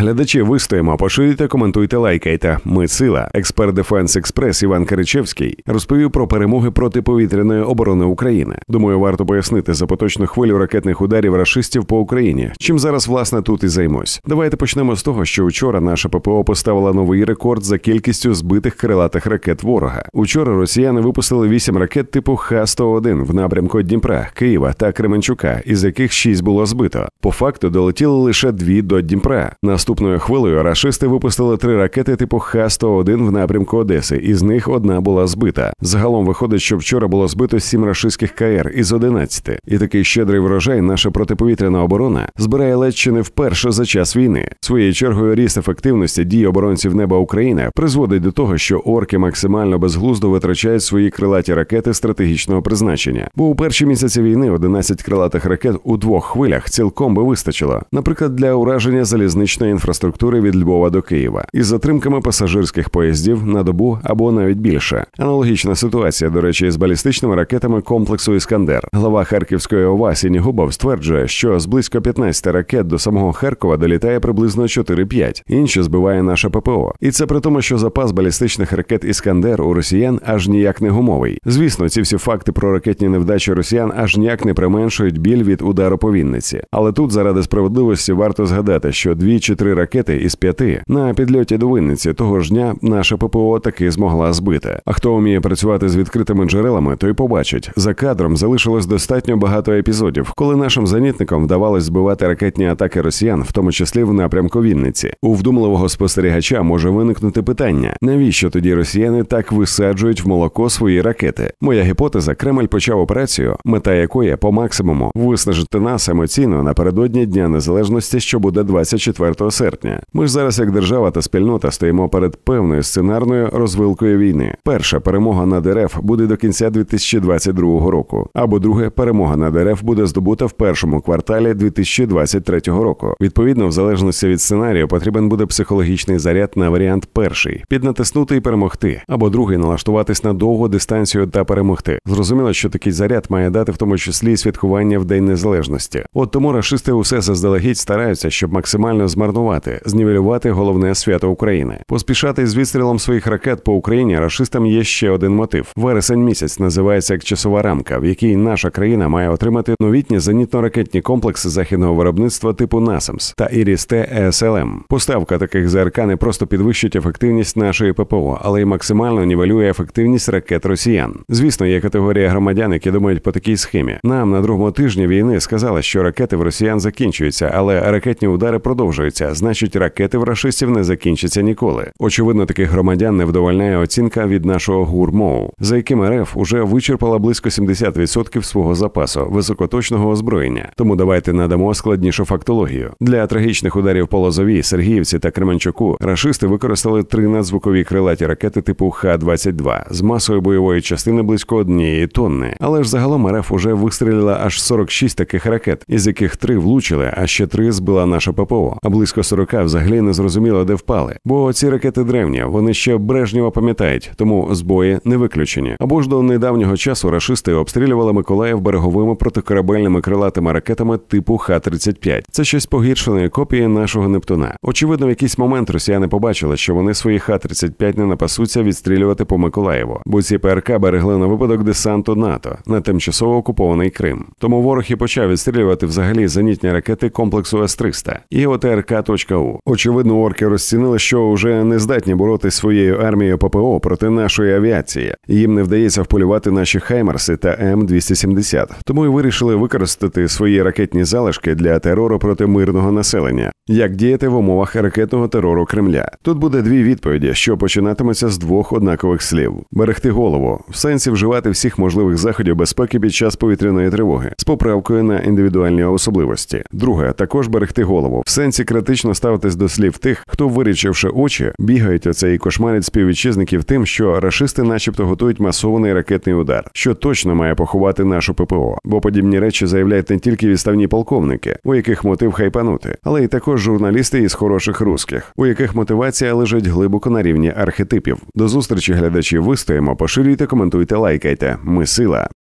Глядачі вистоїмо, поширюйте, коментуйте, лайкайте. Ми сила. Експерт Дефенс Експрес Іван Киричевський розповів про перемоги протиповітряної оборони України. Думаю, варто пояснити за поточну хвилю ракетних ударів рашистів по Україні. Чим зараз власне тут і займось. Давайте почнемо з того, що вчора наше ППО поставила новий рекорд за кількістю збитих крилатих ракет ворога. Учора росіяни випустили вісім ракет типу Х-101 в напрямку Дніпра, Києва та Кременчука, із яких шість було збито. По факту долетіли лише дві до Дніпра. Наступ Наступною хвилею рашисти випустили три ракети типу Х-101 в напрямку Одеси. Із них одна була збита. Загалом виходить, що вчора було збито сім рашистських КР із 11. І такий щедрий врожай наша протиповітряна оборона збирає ледь чи не вперше за час війни. Своєю чергою ріст ефективності дій оборонців неба України призводить до того, що орки максимально безглуздо витрачають свої крилаті ракети стратегічного призначення. Бо у перші місяці війни 11 крилатих ракет у двох хвилях цілком би вистачило, наприклад, для ураження залізничної інфраструктури інфраструктури від Львова до Києва із затримками пасажирських поїздів на добу або навіть більше. Аналогічна ситуація, до речі, з балістичними ракетами комплексу Іскандер. Глава Харківської ОВА Сінігубов стверджує, що з близько 15 ракет до самого Харкова долітає приблизно 4-5. Інші збиває наше ППО. І це при тому, що запас балістичних ракет Іскандер у росіян аж ніяк не гумовий. Звісно, ці всі факти про ракетні невдачі росіян аж ніяк не применшують біль від удару по Вінниці. Але тут заради справедливості варто згадати, що дві чи три три ракети із п'яти на підльоті до Винниці. Того ж дня наша ППО таки змогла збити. А хто вміє працювати з відкритими джерелами, той побачить за кадром залишилось достатньо багато епізодів, коли нашим зенітникам вдавалось збивати ракетні атаки росіян, в тому числі в напрямку Вінниці. У вдумливого спостерігача може виникнути питання: навіщо тоді росіяни так висаджують в молоко свої ракети? Моя гіпотеза Кремль почав операцію, мета якої по максимуму виснажити нас емоційно напередодні Дня Незалежності, що буде 24 серпня серпня. Ми ж зараз, як держава та спільнота, стоїмо перед певною сценарною розвилкою війни. Перша перемога над РФ буде до кінця 2022 року, або друге перемога над РФ буде здобута в першому кварталі 2023 року. Відповідно, в залежності від сценарію, потрібен буде психологічний заряд на варіант перший піднатиснути і перемогти, або другий налаштуватись на довгу дистанцію та перемогти. Зрозуміло, що такий заряд має дати в тому числі святкування в день незалежності. От тому рашисти усе заздалегідь стараються, щоб максимально змарнувати зруйнувати, знівелювати головне свято України. Поспішати з відстрілом своїх ракет по Україні рашистам є ще один мотив. Вересень місяць називається як часова рамка, в якій наша країна має отримати новітні зенітно-ракетні комплекси західного виробництва типу НАСАМС та ІРІСТ ЕСЛМ. Поставка таких ЗРК не просто підвищить ефективність нашої ППО, але й максимально нівелює ефективність ракет росіян. Звісно, є категорія громадян, які думають по такій схемі. Нам на другому тижні війни сказали, що ракети в росіян закінчуються, але ракетні удари продовжуються значить ракети в рашистів не закінчаться ніколи. Очевидно, таких громадян не вдовольняє оцінка від нашого гурмоу, за яким РФ уже вичерпала близько 70% свого запасу високоточного озброєння. Тому давайте надамо складнішу фактологію для трагічних ударів по Лозовій, Сергіївці та Кременчуку. Рашисти використали три надзвукові крилаті ракети типу Х-22 з масою бойової частини близько однієї тонни. Але ж загалом РФ уже вистрілила аж 46 таких ракет, із яких три влучили, а ще три збила наша ППО. А близько близько 40 взагалі не зрозуміло, де впали, бо ці ракети древні, вони ще Брежнєва пам'ятають, тому збої не виключені. Або ж до недавнього часу рашисти обстрілювали Миколаїв береговими протикорабельними крилатими ракетами типу Х-35. Це щось погіршеної копії нашого Нептуна. Очевидно, в якийсь момент росіяни побачили, що вони свої Х-35 не напасуться відстрілювати по Миколаєву, бо ці ПРК берегли на випадок десанту НАТО на тимчасово окупований Крим. Тому ворог і почав відстрілювати взагалі зенітні ракети комплексу С-300. І ОТРК Точка.у. очевидно, орки розцінили, що вже не здатні боротися своєю армією ППО проти нашої авіації. Їм не вдається вполювати наші Хаймерси та М270. Тому й вирішили використати свої ракетні залишки для терору проти мирного населення. Як діяти в умовах ракетного терору Кремля? Тут буде дві відповіді, що починатиметься з двох однакових слів: берегти голову, в сенсі вживати всіх можливих заходів безпеки під час повітряної тривоги з поправкою на індивідуальні особливості. Друге також берегти голову в сенсі критичної скептично ставитись до слів тих, хто, вирічивши очі, бігають оцей кошмарить співвітчизників тим, що рашисти, начебто, готують масований ракетний удар, що точно має поховати нашу ППО, бо подібні речі заявляють не тільки відставні полковники, у яких мотив хайпанути, але й також журналісти із хороших русських, у яких мотивація лежить глибоко на рівні архетипів. До зустрічі глядачі вистоїмо, поширюйте, коментуйте, лайкайте. Ми сила.